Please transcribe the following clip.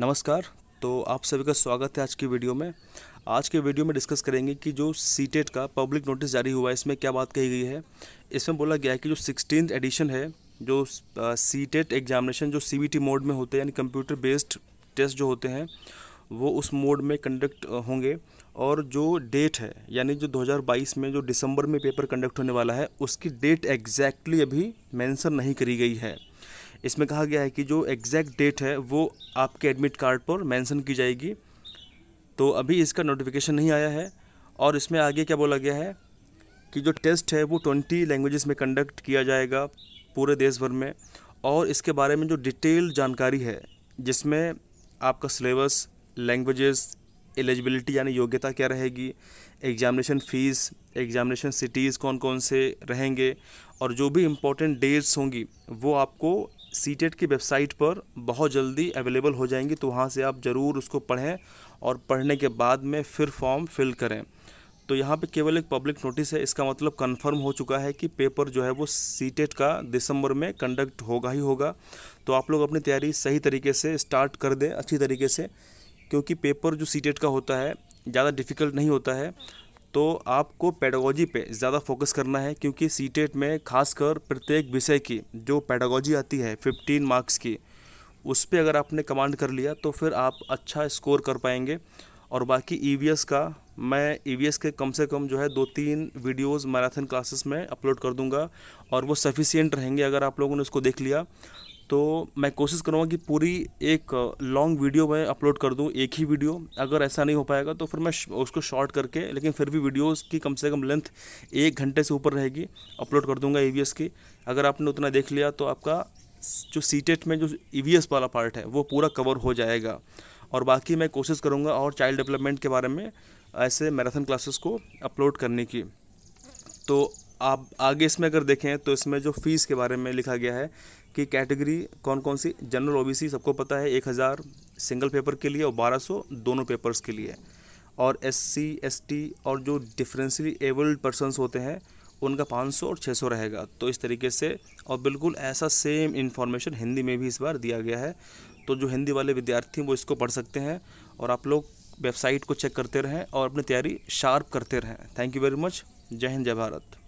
नमस्कार तो आप सभी का स्वागत है आज की वीडियो में आज के वीडियो में डिस्कस करेंगे कि जो सी e का पब्लिक नोटिस जारी हुआ है इसमें क्या बात कही गई है इसमें बोला गया है कि जो सिक्सटीन एडिशन है जो टेट एग्जामिनेशन e जो टी मोड में होते हैं यानी कंप्यूटर बेस्ड टेस्ट जो होते हैं वो उस मोड में कंडक्ट होंगे और जो डेट है यानी जो 2022 में जो दिसंबर में पेपर कंडक्ट होने वाला है उसकी डेट एग्जैक्टली अभी मेंशन नहीं करी गई है इसमें कहा गया है कि जो एग्जैक्ट डेट है वो आपके एडमिट कार्ड पर मेंशन की जाएगी तो अभी इसका नोटिफिकेशन नहीं आया है और इसमें आगे क्या बोला गया है कि जो टेस्ट है वो ट्वेंटी लैंग्वेजेस में कंडक्ट किया जाएगा पूरे देश भर में और इसके बारे में जो डिटेल जानकारी है जिसमें आपका सिलेबस लैंग्वेजेस एलिजिबिलिटी यानी योग्यता क्या रहेगी एग्जामिनेशन फ़ीस एग्जामिनेशन सिटीज़ कौन कौन से रहेंगे और जो भी इम्पोर्टेंट डेट्स होंगी वो आपको सीटेट e की वेबसाइट पर बहुत जल्दी अवेलेबल हो जाएंगी तो वहाँ से आप ज़रूर उसको पढ़ें और पढ़ने के बाद में फिर फॉर्म फिल करें तो यहाँ पे केवल एक पब्लिक नोटिस है इसका मतलब कंफर्म हो चुका है कि पेपर जो है वो सी e का दिसंबर में कंडक्ट होगा ही होगा तो आप लोग अपनी तैयारी सही तरीके से स्टार्ट कर दें अच्छी तरीके से क्योंकि पेपर जो सी e का होता है ज़्यादा डिफ़िकल्ट नहीं होता है तो आपको पैडागोजी पे ज़्यादा फोकस करना है क्योंकि सी टेट e में खासकर प्रत्येक विषय की जो पैडागोजी आती है फिफ्टीन मार्क्स की उस पर अगर आपने कमांड कर लिया तो फिर आप अच्छा स्कोर कर पाएंगे और बाकी ई e का मैं ई e के कम से कम जो है दो तीन वीडियोस मैराथन क्लासेस में अपलोड कर दूंगा और वो सफिशियंट रहेंगे अगर आप लोगों ने उसको देख लिया तो मैं कोशिश करूँगा कि पूरी एक लॉन्ग वीडियो मैं अपलोड कर दूँ एक ही वीडियो अगर ऐसा नहीं हो पाएगा तो फिर मैं उसको शॉर्ट करके लेकिन फिर भी वीडियोस की कम से कम लेंथ एक घंटे से ऊपर रहेगी अपलोड कर दूँगा ई की अगर आपने उतना देख लिया तो आपका जो सी में जो ई e वाला पार्ट है वो पूरा कवर हो जाएगा और बाकी मैं कोशिश करूँगा और चाइल्ड डेवलपमेंट के बारे में ऐसे मैराथन क्लासेस को अपलोड करने की तो आप आगे इसमें अगर देखें तो इसमें जो फ़ीस के बारे में लिखा गया है की कैटेगरी कौन कौन सी जनरल ओबीसी सबको पता है एक हज़ार सिंगल पेपर के लिए और बारह सौ दोनों पेपर्स के लिए और एससी एसटी और जो डिफरेंशली एबल्ड पर्सनस होते हैं उनका 500 और 600 रहेगा तो इस तरीके से और बिल्कुल ऐसा सेम इन्फॉर्मेशन हिंदी में भी इस बार दिया गया है तो जो हिंदी वाले विद्यार्थी वो इसको पढ़ सकते हैं और आप लोग वेबसाइट को चेक करते रहें और अपनी तैयारी शार्प करते रहें थैंक यू वेरी मच जय हिंद जय भारत